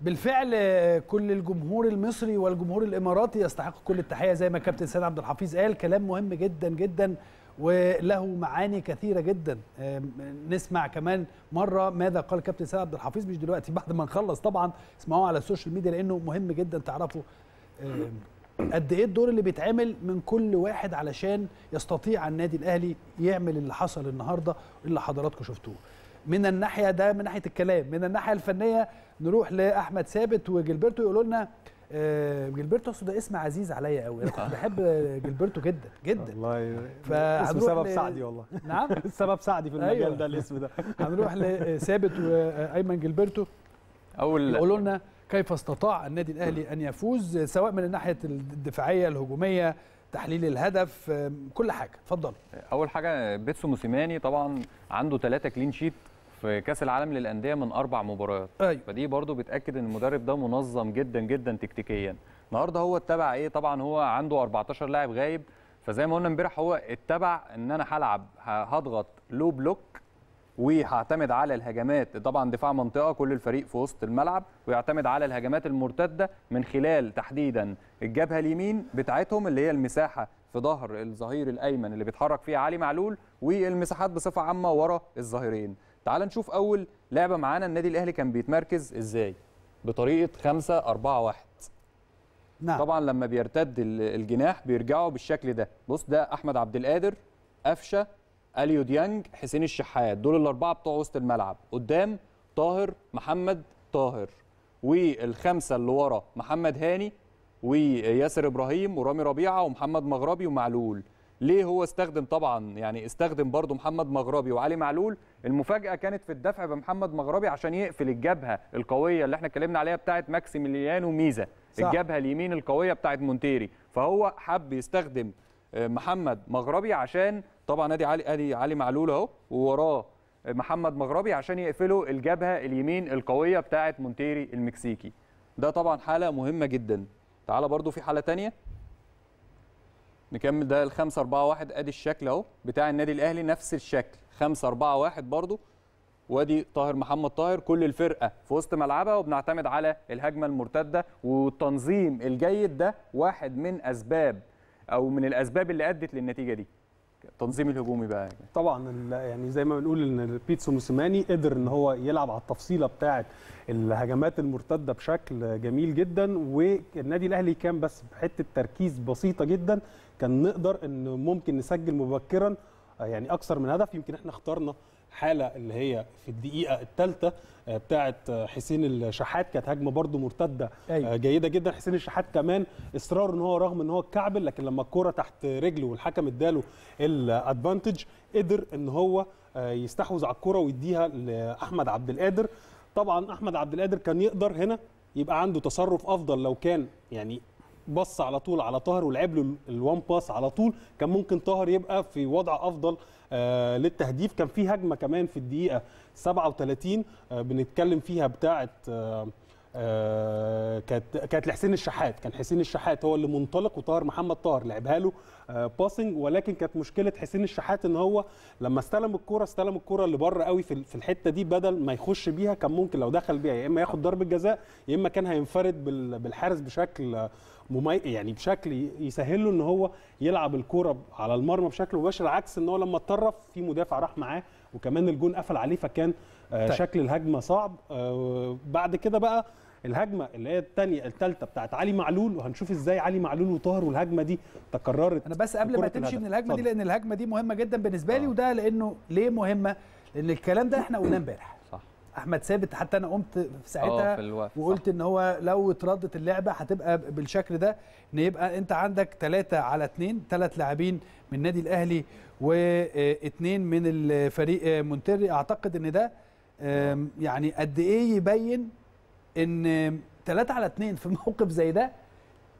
بالفعل كل الجمهور المصري والجمهور الاماراتي يستحق كل التحيه زي ما كابتن سيد عبد الحفيظ قال كلام مهم جدا جدا وله معاني كثيره جدا نسمع كمان مره ماذا قال كابتن سيد عبد الحفيظ مش دلوقتي بعد ما نخلص طبعا اسمعوه على السوشيال ميديا لانه مهم جدا تعرفوا قد ايه الدور اللي بيتعمل من كل واحد علشان يستطيع النادي الاهلي يعمل اللي حصل النهارده اللي حضراتكم شفتوه من الناحيه ده من ناحيه الكلام من الناحيه الفنيه نروح لاحمد ثابت وجلبرتو يقولوا لنا آه، جلبرتو اقصد اسم عزيز عليا قوي انا كنت بحب جلبرتو جدا جدا والله اسمه سبب سعدي والله نعم سبب سعدي في المجال أيوه. ده الاسم ده هنروح لثابت آه، وايمن جلبرتو اول يقولوا لنا كيف استطاع النادي الاهلي ان يفوز سواء من الناحيه الدفاعيه الهجوميه تحليل الهدف آه، كل حاجه اتفضل اول حاجه بيتسو موسيماني طبعا عنده ثلاثه كلين شيت في كاس العالم للانديه من اربع مباريات أيوة. فدي برضو بتاكد ان المدرب ده منظم جدا جدا تكتيكيا النهارده هو اتبع ايه طبعا هو عنده 14 لاعب غايب فزي ما قلنا امبارح هو اتبع ان انا هلعب هضغط لو بلوك وهعتمد على الهجمات طبعا دفاع منطقه كل الفريق في وسط الملعب ويعتمد على الهجمات المرتده من خلال تحديدا الجبهه اليمين بتاعتهم اللي هي المساحه في ظهر الظهير الايمن اللي بيتحرك فيه علي معلول والمساحات بصفه عامه ورا الظهيرين تعال نشوف اول لعبه معانا النادي الاهلي كان بيتمركز ازاي بطريقه 5 4 1 نعم طبعا لما بيرتد الجناح بيرجعوا بالشكل ده بص ده احمد عبد القادر قفشه اليو ديانج حسين الشحات دول الاربعه بتوع وسط الملعب قدام طاهر محمد طاهر والخمسه اللي ورا محمد هاني وياسر ابراهيم ورامي ربيعه ومحمد مغربي ومعلول ليه هو استخدم طبعا يعني استخدم برضه محمد مغربي وعلي معلول المفاجاه كانت في الدفع بمحمد مغربي عشان يقفل الجبهه القويه اللي احنا اتكلمنا عليها بتاعه ماكسيميليانو ميزا صح. الجبهه اليمين القويه بتاعه مونتيري فهو حب يستخدم آه، محمد مغربي عشان طبعا ادي علي ادي علي معلول اهو ووراه آه، محمد مغربي عشان يقفلوا الجبهه اليمين القويه بتاعه مونتيري المكسيكي ده طبعا حاله مهمه جدا تعالى برضه في حاله ثانيه نكمل ده الخمسة 5 4 1 ادي الشكل اهو بتاع النادي الاهلي نفس الشكل 5 4 1 برضو وادي طاهر محمد طاهر كل الفرقه في وسط ملعبها وبنعتمد على الهجمه المرتده والتنظيم الجيد ده واحد من اسباب او من الاسباب اللي ادت للنتيجه دي التنظيم الهجومي بقى طبعا يعني زي ما بنقول ان بيتسو موسيماني قدر ان هو يلعب على التفصيله بتاعه الهجمات المرتده بشكل جميل جدا والنادي الاهلي كان بس بحته تركيز بسيطه جدا كان نقدر ان ممكن نسجل مبكرا يعني اكثر من هدف يمكن احنا اخترنا الحاله اللي هي في الدقيقه الثالثه آه، بتاعت آه، حسين الشحات كانت هجمه برده مرتده أيوة. آه، جيده جدا حسين الشحات كمان اصرار ان هو رغم ان هو اتكعبل لكن لما الكوره تحت رجله والحكم اداله الادفانتج قدر ان هو يستحوذ على الكوره ويديها لاحمد عبد القادر طبعا احمد عبد القادر كان يقدر هنا يبقى عنده تصرف افضل لو كان يعني بص على طول على طاهر ولعب له الوان باس على طول كان ممكن طاهر يبقى في وضع افضل آه، للتهديف كان في هجمه كمان في الدقيقه 37 آه، بنتكلم فيها بتاعه آه، كانت كانت لحسين الشحات كان حسين الشحات هو اللي منطلق وطاهر محمد طاهر لعبها له باسنج ولكن كانت مشكله حسين الشحات ان هو لما استلم الكوره استلم الكوره اللي بره قوي في الحته دي بدل ما يخش بيها كان ممكن لو دخل بيها يا اما ياخد ضربه جزاء يا اما كان هينفرد بالحارس بشكل ممي... يعني بشكل يسهل له ان هو يلعب الكوره على المرمى بشكل مباشر عكس ان هو لما اتطرف في مدافع راح معاه وكمان الجون قفل عليه فكان آه، طيب. شكل الهجمه صعب آه، بعد كده بقى الهجمه اللي هي الثانيه الثالثه بتاعت علي معلول وهنشوف ازاي علي معلول وطاهر والهجمه دي تكررت انا بس قبل ما تمشي من الهجمه صدر. دي لان الهجمه دي مهمه جدا بالنسبه لي آه. وده لانه ليه مهمه لان الكلام ده احنا قلناه امبارح احمد ثابت حتى انا قمت في آه، ساعتها في وقلت ان هو لو اتردت اللعبه هتبقى بالشكل ده ان يبقى انت عندك ثلاثه على اثنين ثلاث لاعبين من النادي الاهلي واثنين آه، من الفريق آه، مونتري اعتقد ان ده يعني قد ايه يبين ان ثلاثه على اثنين في موقف زي ده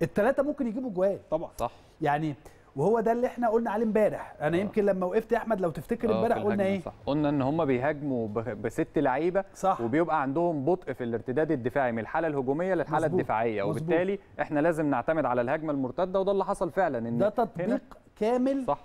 الثلاثه ممكن يجيبوا جوال طبعا صح يعني وهو ده اللي احنا قلنا عليه امبارح انا آه. يمكن لما وقفت يا احمد لو تفتكر آه، امبارح آه قلنا ايه صح. قلنا ان هم بيهاجموا بست لعيبه صح. وبيبقى عندهم بطء في الارتداد الدفاعي من الحاله الهجوميه للحاله مزبوط. الدفاعيه مزبوط. وبالتالي احنا لازم نعتمد على الهجمه المرتده وده اللي حصل فعلا ان ده تطبيق هنا. كامل صح.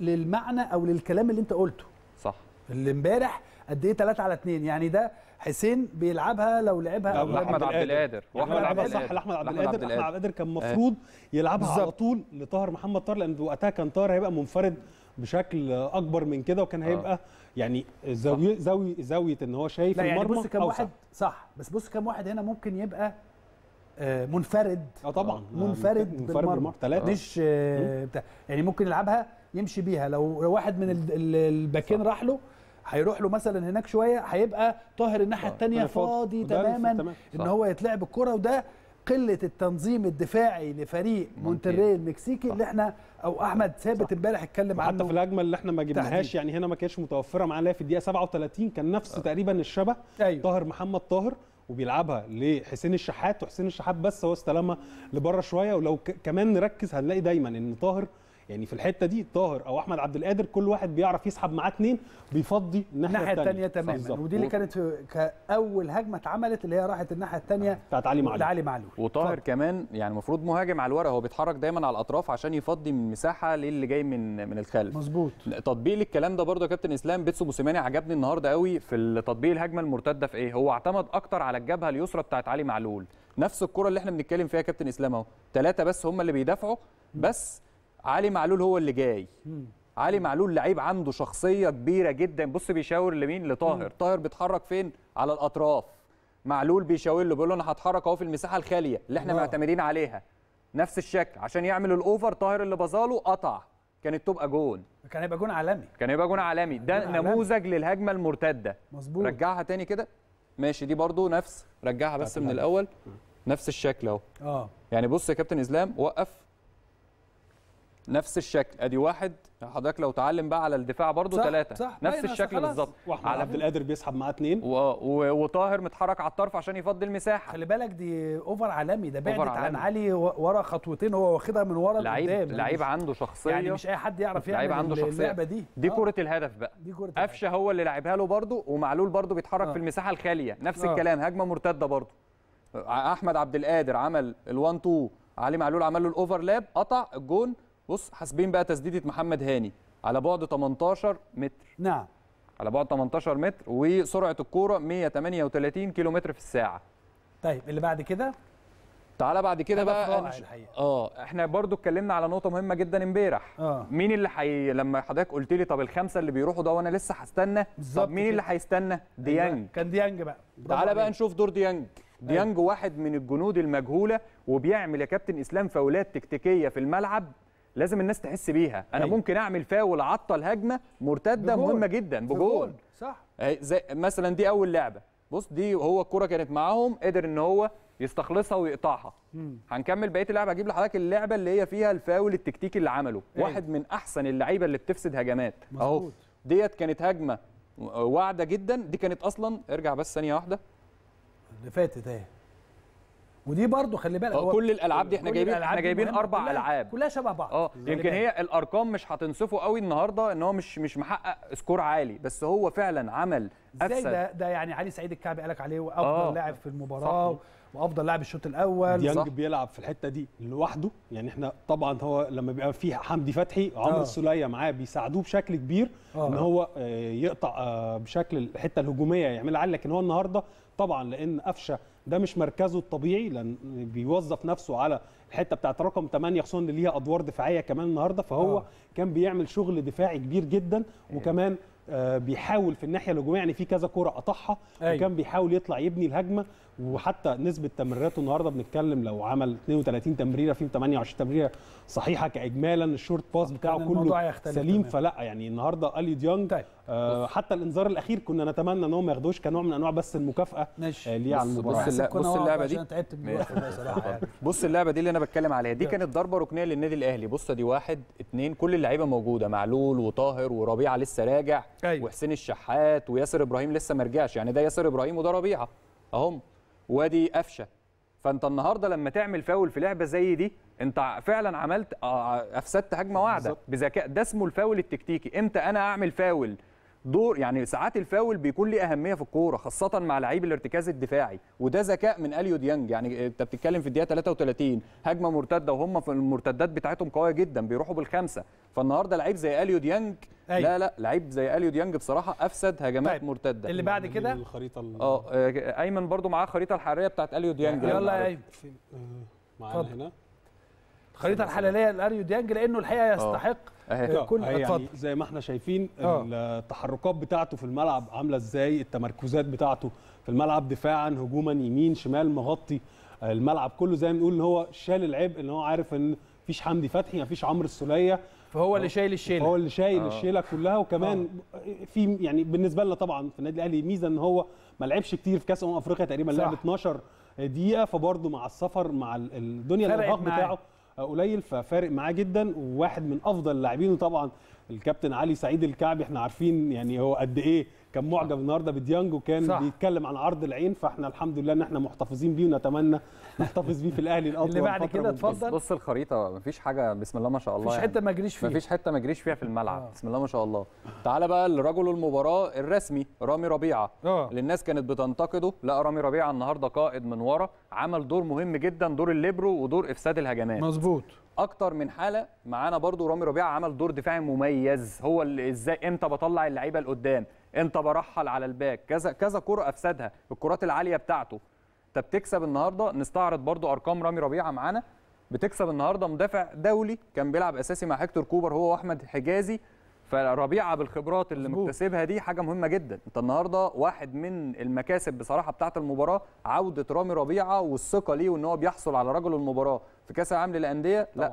للمعنى او للكلام اللي انت قلته صح اللي امبارح قد ايه 3 على 2 يعني ده حسين بيلعبها لو لعبها لا احمد عبد القادر واحمد عبد القادر صح لاحمد عبد القادر احمد عبد القادر كان المفروض آه. يلعبها بالزبط. على طول لطاهر محمد طاهر لان وقتها كان طاهر هيبقى منفرد بشكل اكبر من كده وكان آه. هيبقى آه. يعني زاويه زاويه زاويه ان هو شايف يعني المرمى بص كم واحد صح بس بص كم واحد هنا ممكن يبقى آه، منفرد اه طبعا منفرد, منفرد بالمرمى ثلاثه مش يعني ممكن يلعبها يمشي بيها لو واحد من الباكين راح له هيروح له مثلا هناك شويه هيبقى طاهر الناحيه آه، الثانيه فاضي تماما ان هو يتلعب الكره وده قله التنظيم الدفاعي لفريق مونتري المكسيكي صح. اللي احنا او احمد ثابت امبارح اتكلم عنه حتى في الهجمه اللي احنا ما جبناهاش يعني هنا ما كانتش متوفره معانا في الدقيقه 37 كان نفس آه. تقريبا الشبه أيوه. طاهر محمد طاهر وبيلعبها لحسين الشحات وحسين الشحات بس هو استلمها لبره شويه ولو كمان نركز هنلاقي دايما ان طاهر يعني في الحته دي طاهر او احمد عبد القادر كل واحد بيعرف يسحب معاه اثنين بيفضي الناحيه الثانيه الناحيه الثانيه تماما بالزبط. ودي اللي كانت كاول هجمه اتعملت اللي هي راحت الناحيه الثانيه آه، بتاعت علي معلول علي معلول وطاهر ف... كمان يعني المفروض مهاجم على الورق هو بيتحرك دايما على الاطراف عشان يفضي من مساحه للي جاي من من الخلف مظبوط تطبيق الكلام ده برده يا كابتن اسلام بيتسو موسيماني عجبني النهارده قوي في تطبيق الهجمه المرتده في ايه هو اعتمد اكتر على الجبهه اليسرى بتاعت علي معلول نفس الكره اللي احنا بنتكلم فيها كابتن اسلام اهو ثلاثه بس هم اللي بيدافعوا بس علي معلول هو اللي جاي علي معلول لعيب عنده شخصيه كبيره جدا بص بيشاور لمين لطاهر طاهر بيتحرك فين على الاطراف معلول بيشاور له بيقول له انا هتحرك اهو في المساحه الخاليه اللي احنا معتمدين عليها نفس الشكل عشان يعمل الاوفر طاهر اللي بظاله قطع كانت تبقى جون كان هيبقى جون عالمي كان هيبقى جون عالمي ده عالمي. نموذج للهجمه المرتده مظبوط رجعها تاني كده ماشي دي برضو نفس رجعها بس من الاول نفس الشكل اهو اه يعني بص يا كابتن اسلام وقف نفس الشكل ادي واحد حضرتك لو تعلم بقى على الدفاع برضه ثلاثه صح نفس الشكل بالظبط على عبد القادر بيسحب معاه اثنين وطاهر متحرك على الطرف عشان يفضي المساحه خلي بالك دي اوفر عالمي ده بعدت عن علي ورا خطوتين هو واخدها من ورا لعيب لقدام لعيب يعني عنده شخصيه يعني مش اي حد يعرف يعمل لعيب عنده شخصيه اللعبه دي دي آه. كره الهدف بقى دي كره قفشه هو اللي لعبها له برضه ومعلول برضه بيتحرك آه. في المساحه الخاليه نفس آه. الكلام هجمه مرتده برضه احمد عبد القادر عمل ال1 2 علي معلول عمل له الاوفرلاب قطع الجون بص حاسبين بقى تسديده محمد هاني على بعد 18 متر نعم على بعد 18 متر وسرعه الكوره 138 كيلومتر في الساعه طيب اللي بعد كده تعالى بعد كده بقى اه احنا برضو اتكلمنا على نقطه مهمه جدا امبارح آه. مين اللي حي... لما حضرتك قلت لي طب الخمسه اللي بيروحوا ده وانا لسه هستنى طب مين كده. اللي هيستنى أيوة، ديانج كان ديانج بقى تعالى بقى نشوف دور ديانج أيوة. ديانج واحد من الجنود المجهوله وبيعمل يا كابتن اسلام فاولات تكتيكيه في الملعب لازم الناس تحس بيها انا أيوة. ممكن اعمل فاول عطل هجمه مرتده بجول. مهمه جدا بجول صح زي مثلا دي اول لعبه بص دي هو الكره كانت معاهم قدر ان هو يستخلصها ويقطعها مم. هنكمل بقيه اللعبه هجيب لحضرتك اللعبه اللي هي فيها الفاول التكتيكي اللي عمله أيوة. واحد من احسن اللعيبه اللي بتفسد هجمات اهو ديت كانت هجمه واعده جدا دي كانت اصلا ارجع بس ثانيه واحده اللي فاتت اهي ودي برضه خلي بالك آه، هو كل الالعاب دي احنا جايبين احنا جايبين اربع العاب كلها شبه بعض اه يمكن هي الارقام مش هتنصفه قوي النهارده ان هو مش مش محقق سكور عالي بس هو فعلا عمل ازاي ده ده يعني علي سعيد الكعبي قالك عليه وافضل آه، لاعب في المباراه صح. وافضل لاعب الشوط الاول ديانج بيلعب في الحته دي لوحده يعني احنا طبعا هو لما بيبقى فيه حمدي فتحي وعمرو آه. السوليه معاه بيساعدوه بشكل كبير آه. ان هو آه، يقطع بشكل الحته الهجوميه يعملها عالي لكن هو النهارده طبعا لان قفشه ده مش مركزه الطبيعي لان بيوظف نفسه على الحته بتاعت رقم 8 خصوصا اللي ليها ادوار دفاعيه كمان النهارده فهو آه. كان بيعمل شغل دفاعي كبير جدا آه. وكمان آه بيحاول في الناحيه الهجوميه يعني في كذا كره قطعها أيوة. وكان بيحاول يطلع يبني الهجمه وحتى نسبه تمريراته النهارده بنتكلم لو عمل 32 تمريره فيهم 28 تمريره صحيحه كاجمالا الشورت باس بتاعه كله سليم تمام. فلا يعني النهارده اليو ديانج طيب. آه، حتى الانذار الاخير كنا نتمنى ان هم ما ياخدوش كنوع من انواع بس المكافاه آه، ماشي ليه على المباراه بص, بص اللعبه آه، دي يعني. بص اللعبه دي اللي انا بتكلم عليها دي كانت ضربه ركنيه للنادي الاهلي بص دي واحد اثنين كل اللعيبه موجوده معلول وطاهر وربيعه لسه راجع أيوه. وحسين الشحات وياسر ابراهيم لسه ما رجعش يعني ده ياسر ابراهيم وده ربيعه اهم وادي قفشه فانت النهارده لما تعمل فاول في لعبه زي دي انت فعلا عملت افسدت هجمه واعده بذكاء ده اسمه الفاول التكتيكي امتى انا اعمل فاول دور يعني ساعات الفاول بيكون ليه اهميه في الكوره خاصه مع لعيب الارتكاز الدفاعي وده ذكاء من اليو ديانج يعني انت بتتكلم في الدقيقه 33 هجمه مرتده وهم في المرتدات بتاعتهم قويه جدا بيروحوا بالخمسه فالنهارده لعيب زي اليو ديانج أيوة. لا لا لعيب زي اليو ديانج بصراحه افسد هجمات طيب. مرتده اللي بعد كده الخريطه آه،, اه ايمن برده معاه الخريطه الحراريه بتاعت اليو ديانج يلا يا ايمن آه، معانا هنا الخريطه الحلاليه لاريو ديانج لانه الحقيقه آه. يستحق أوه. اهي آه، آه، كل آه، يعني زي ما احنا شايفين التحركات بتاعته في الملعب عامله ازاي التمركزات بتاعته في الملعب دفاعا هجوما يمين شمال مغطي الملعب كله زي ما بنقول ان هو شال العبء ان هو عارف ان مفيش حمدي فتحي مفيش عمرو السوليه فهو اللي شايل الشيله هو اللي شايل الشيله كلها وكمان في يعني بالنسبه لنا طبعا في النادي الاهلي ميزه ان هو ما لعبش كتير في كاس امم افريقيا تقريبا لعب 12 دقيقه فبرضه مع السفر مع الدنيا الارهاق بتاعه آه، قليل ففارق معاه جدا وواحد من افضل اللاعبين وطبعا الكابتن علي سعيد الكعبي احنا عارفين يعني هو قد ايه كان معجب النهارده بديانج وكان صح. بيتكلم عن عرض العين فاحنا الحمد لله ان احنا محتفظين بيه ونتمنى نحتفظ بيه في الاهلي الاطول اللي بعد كده اتفضل بص الخريطه مفيش حاجه بسم الله ما شاء الله مفيش يعني. حته ما جريش فيها مفيش حته ما جريش فيها في الملعب آه. بسم الله ما شاء الله تعالى بقى لرجل المباراه الرسمي رامي ربيعه آه. الناس كانت بتنتقده لا رامي ربيعه النهارده قائد من ورا عمل دور مهم جدا دور الليبرو ودور افساد الهجمات مظبوط اكتر من حاله معانا برضو رامي ربيعه عمل دور دفاعي مميز هو اللي ازاي امتى بطلع اللعيبه لقدام انت برحل على الباك كذا كذا كره افسدها الكرات العاليه بتاعته انت بتكسب النهارده نستعرض برضو ارقام رامي ربيعه معانا بتكسب النهارده مدافع دولي كان بيلعب اساسي مع هيكتور كوبر هو واحمد حجازي فربيعه بالخبرات اللي مزبوط. مكتسبها دي حاجه مهمه جدا انت النهارده واحد من المكاسب بصراحه بتاعه المباراه عوده رامي ربيعه والثقه ليه وان هو بيحصل على رجل المباراه في كاس العالم للانديه لا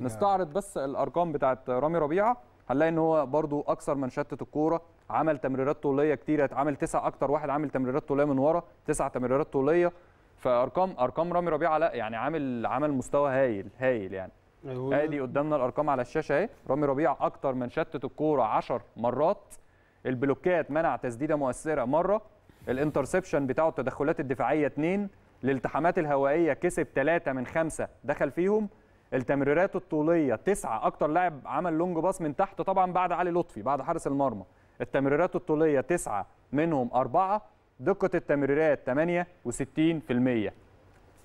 نستعرض بس الارقام بتاعه رامي ربيعه هنلاقي ان هو برضو اكثر من شتت الكوره عمل تمريرات طوليه كتيره اتعمل تسع اكتر واحد عامل تمريرات طوليه من ورا تسع تمريرات طوليه فارقام ارقام رامي ربيعه لا يعني عامل عمل مستوى هايل هايل يعني أيوه. ادي قدامنا الارقام على الشاشه اهي رامي ربيعه اكتر من شتت الكوره 10 مرات البلوكات منع تسديده مؤثره مره الانترسبشن بتاعه التدخلات الدفاعيه 2 الالتحامات الهوائيه كسب 3 من 5 دخل فيهم التمريرات الطوليه تسعه اكتر لاعب عمل لونج باص من تحت طبعا بعد علي لطفي بعد حارس المرمى التمريرات الطوليه تسعه منهم اربعه دقه التمريرات 68% في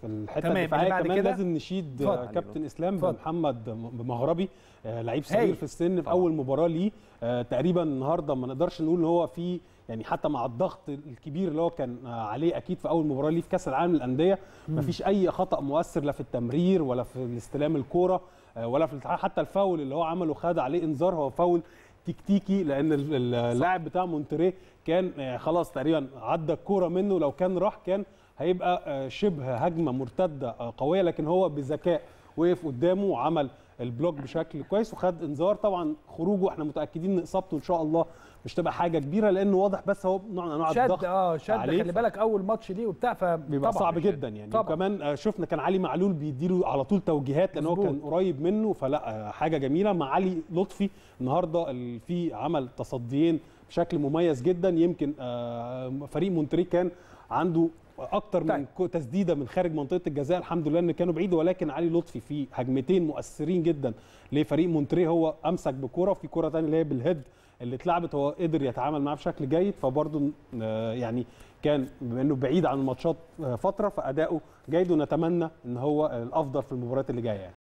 الحته تمام الدفاعيه بعد كمان كده لازم نشيد آه، كابتن اسلام فضل. محمد مغربي آه، لعيب صغير في السن في اول مباراه ليه آه، تقريبا النهارده ما نقدرش نقول ان هو في يعني حتى مع الضغط الكبير اللي هو كان عليه اكيد في اول مباراه ليه في كاس العالم للانديه مفيش اي خطا مؤثر لا في التمرير ولا في استلام الكوره آه، ولا في حتى الفاول اللي هو عمله خد عليه انذار هو فاول تكتيكي لان اللاعب بتاع مونتريه كان آه، خلاص تقريبا عدى الكوره منه لو كان راح كان هيبقى آه، شبه هجمه مرتده قويه لكن هو بذكاء وقف قدامه وعمل البلوك بشكل كويس وخد انذار طبعا خروجه احنا متاكدين ان اصابته ان شاء الله مش تبقى حاجه كبيره لانه واضح بس هو نوع من انواع الضغط شد اه شد خلي بالك اول ماتش ليه وبتاع فبيبقى صعب جدا يعني طبعًا. وكمان آه، شفنا كان علي معلول بيديله على طول توجيهات لان هو كان قريب منه فلا آه، حاجه جميله مع علي لطفي النهارده في عمل تصديين بشكل مميز جدا يمكن آه، فريق مونتري كان عنده اكتر طيب. من تسديده من خارج منطقه الجزاء الحمد لله ان كانوا بعيد ولكن علي لطفي في هجمتين مؤثرين جدا لفريق مونتري هو امسك بكره في كره ثانيه اللي هي بالهيد اللي اتلعبت هو قدر يتعامل معاه بشكل جيد فبرضه آه، يعني كان بما انه بعيد عن الماتشات آه، فتره فاداؤه جيد ونتمنى ان هو الافضل في المباريات اللي جايه يعني.